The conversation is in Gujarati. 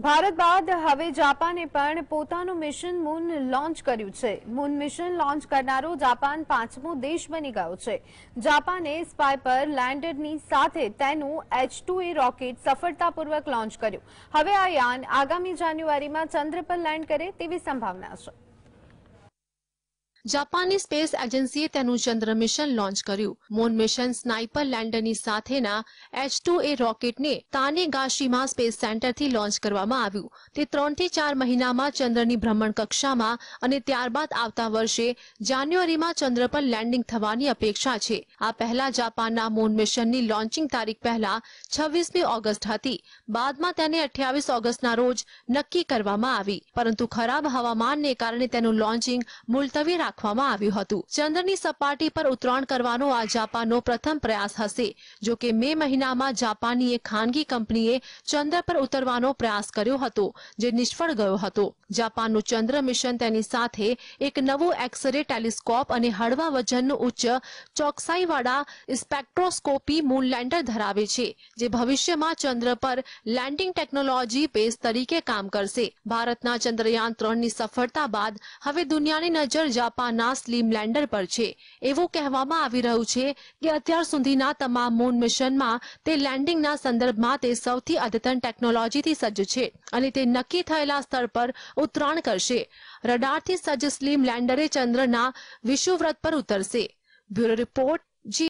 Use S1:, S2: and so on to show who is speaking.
S1: ભારત બાદ હવે જાપાને પણ પોતાનું મિશન મૂન લોન્ચ કર્યું છે મૂન મિશન લોન્ચ કરનારો જાપાન પાંચમો દેશ બની ગયો છે જાપાને સ્પાય લેન્ડરની સાથે તેનું એચ એ રોકેટ સફળતાપૂર્વક લોન્ચ કર્યું હવે આ યાન આગામી જાન્યુઆરીમાં ચંદ્ર પર લેન્ડ કરે તેવી સંભાવના છે
S2: જાપાનની સ્પેસ એજન્સીએ તેનું ચંદ્ર મિશન લોન્ચ કર્યું મૂન મિશન સ્નાઇપર લેન્ડરની સાથેના એચ ટુ એ રોકેટને તાનેગાશીમાં સ્પેસ સેન્ટરથી લોન્ચ કરવામાં આવ્યું તે ત્રણથી ચાર મહિનામાં ચંદ્રની ભ્રમણ કક્ષામાં અને ત્યારબાદ આવતા વર્ષે જાન્યુઆરીમાં ચંદ્ર પર લેન્ડિંગ થવાની અપેક્ષા છે આ પહેલા જાપાનના મોન મિશનની લોન્ચિંગ તારીખ પહેલા છવ્વીસમી ઓગસ્ટ હતી બાદમાં તેને અઠ્યાવીસ ઓગસ્ટના રોજ નક્કી કરવામાં આવી પરંતુ ખરાબ હવામાનને કારણે તેનું લોન્ચિંગ મુલતવી રાખ રાખવામાં આવ્યું હતું ચંદ્રની સપાટી પર ઉતરાણ કરવાનો આ જાપાનનો પ્રથમ પ્રયાસ હશે જો કે મે મહિનામાં જાપાનની એક ખાનગી કંપનીએ ચંદ્ર પર ઉતરવાનો પ્રયાસ કર્યો હતો જે નિષ્ફળ ગયો હતો જાપાનનું ચંદ્ર મિશન તેની સાથે એક નવું એક્સરે ટેલિસ્કોપ અને હળવા વજનનું ઉચ્ચ ચોકસાઈવાળા સ્પેક્ટ્રોસ્કોપી મૂન લેન્ડર ધરાવે છે જે ભવિષ્યમાં ચંદ્ર પર લેન્ડિંગ ટેકનોલોજી બેઝ તરીકે કામ કરશે ભારતના ચંદ્રયાન ત્રણની સફળતા બાદ હવે દુનિયાની નજર જાપાન આપવાના સ્લીમ લેન્ડર પર છે એવું કહેવામાં આવી રહ્યું છે કે અત્યાર સુધીના તમામ મૂન મિશનમાં તે લેન્ડિંગના સંદર્ભમાં તે સૌથી અદ્યતન ટેકનોલોજીથી સજ્જ છે અને તે નક્કી થયેલા સ્તર પર ઉતરાણ કરશે રડારથી સજ્જ સ્લીમ લેન્ડરે ચંદ્રના વિષુવવૃત્ત પર ઉતરશે બ્યુરો રિપોર્ટ જી